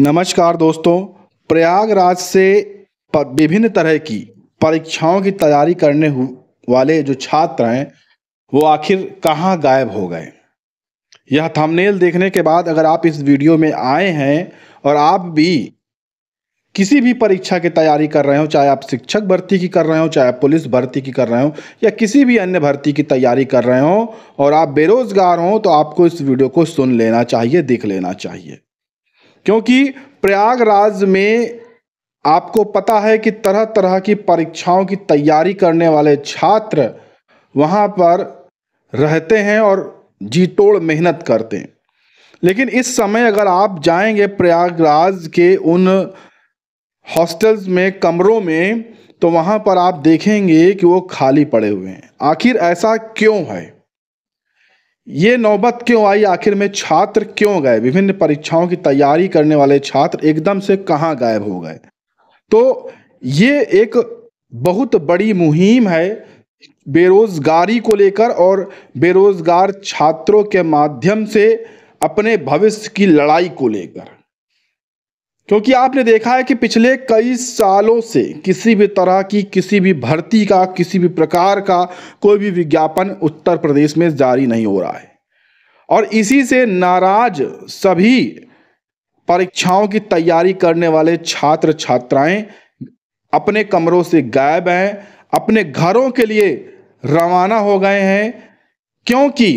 नमस्कार दोस्तों प्रयागराज से विभिन्न तरह की परीक्षाओं की तैयारी करने वाले जो छात्र हैं वो आखिर कहाँ गायब हो गए यह थंबनेल देखने के बाद अगर आप इस वीडियो में आए हैं और आप भी किसी भी परीक्षा की तैयारी कर रहे हो चाहे आप शिक्षक भर्ती की कर रहे हो चाहे आप पुलिस भर्ती की कर रहे हो या किसी भी अन्य भर्ती की तैयारी कर रहे हो और आप बेरोज़गार हों तो आपको इस वीडियो को सुन लेना चाहिए देख लेना चाहिए क्योंकि प्रयागराज में आपको पता है कि तरह तरह की परीक्षाओं की तैयारी करने वाले छात्र वहाँ पर रहते हैं और जी तोड़ मेहनत करते हैं लेकिन इस समय अगर आप जाएंगे प्रयागराज के उन हॉस्टल्स में कमरों में तो वहाँ पर आप देखेंगे कि वो खाली पड़े हुए हैं आखिर ऐसा क्यों है ये नौबत क्यों आई आखिर में छात्र क्यों गए विभिन्न परीक्षाओं की तैयारी करने वाले छात्र एकदम से कहाँ गायब हो गए तो ये एक बहुत बड़ी मुहिम है बेरोजगारी को लेकर और बेरोजगार छात्रों के माध्यम से अपने भविष्य की लड़ाई को लेकर क्योंकि आपने देखा है कि पिछले कई सालों से किसी भी तरह की किसी भी भर्ती का किसी भी प्रकार का कोई भी विज्ञापन उत्तर प्रदेश में जारी नहीं हो रहा है और इसी से नाराज सभी परीक्षाओं की तैयारी करने वाले छात्र छात्राएं अपने कमरों से गायब हैं अपने घरों के लिए रवाना हो गए हैं क्योंकि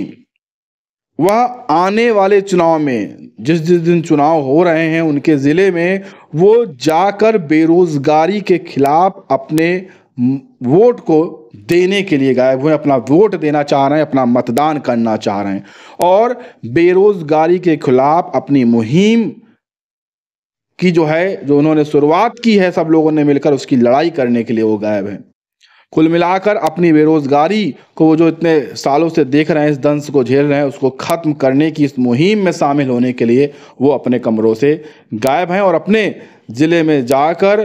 वह आने वाले चुनाव में जिस जिस दिन चुनाव हो रहे हैं उनके ज़िले में वो जाकर बेरोज़गारी के खिलाफ अपने वोट को देने के लिए गायब हुए अपना वोट देना चाह रहे हैं अपना मतदान करना चाह रहे हैं और बेरोज़गारी के खिलाफ अपनी मुहिम की जो है जो उन्होंने शुरुआत की है सब लोगों ने मिलकर उसकी लड़ाई करने के लिए वो गायब हैं कुल मिलाकर अपनी बेरोजगारी को वो जो इतने सालों से देख रहे हैं इस दंश को झेल रहे हैं उसको ख़त्म करने की इस मुहिम में शामिल होने के लिए वो अपने कमरों से गायब हैं और अपने ज़िले में जाकर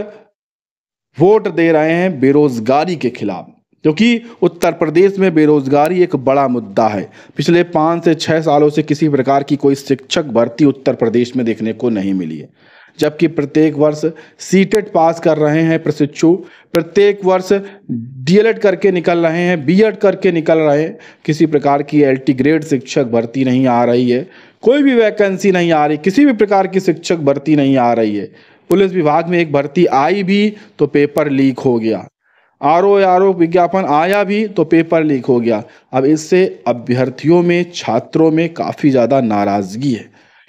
वोट दे रहे हैं बेरोजगारी के खिलाफ क्योंकि उत्तर प्रदेश में बेरोजगारी एक बड़ा मुद्दा है पिछले पाँच से छः सालों से किसी प्रकार की कोई शिक्षक भर्ती उत्तर प्रदेश में देखने को नहीं मिली है जबकि प्रत्येक वर्ष सीटेट पास कर रहे हैं प्रशिक्षु प्रत्येक वर्ष डीएलएड करके निकल रहे हैं बीएड करके निकल रहे हैं किसी प्रकार की एलटी ग्रेड शिक्षक भर्ती नहीं आ रही है कोई भी वैकेंसी नहीं आ रही किसी भी प्रकार की शिक्षक भर्ती नहीं आ रही है पुलिस विभाग में एक भर्ती आई भी तो पेपर लीक हो गया आर ओ आर ओ विज्ञापन आया भी तो पेपर लीक हो गया अब इससे अभ्यर्थियों में छात्रों में काफ़ी ज़्यादा नाराज़गी है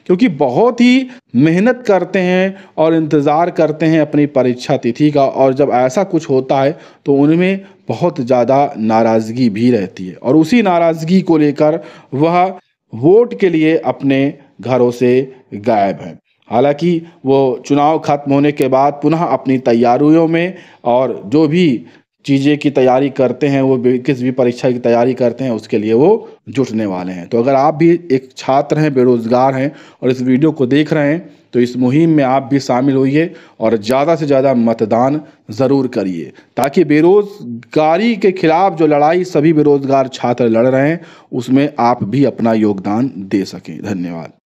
क्योंकि बहुत ही मेहनत करते हैं और इंतज़ार करते हैं अपनी परीक्षा तिथि का और जब ऐसा कुछ होता है तो उनमें बहुत ज़्यादा नाराज़गी भी रहती है और उसी नाराज़गी को लेकर वह वोट के लिए अपने घरों से गायब हैं हालांकि वो चुनाव खत्म होने के बाद पुनः अपनी तैयारियों में और जो भी चीज़ें की तैयारी करते हैं वो किस भी परीक्षा की तैयारी करते हैं उसके लिए वो जुटने वाले हैं तो अगर आप भी एक छात्र हैं बेरोज़गार हैं और इस वीडियो को देख रहे हैं तो इस मुहिम में आप भी शामिल होइए और ज़्यादा से ज़्यादा मतदान ज़रूर करिए ताकि बेरोज़गारी के खिलाफ जो लड़ाई सभी बेरोज़गार छात्र लड़ रहे हैं उसमें आप भी अपना योगदान दे सकें धन्यवाद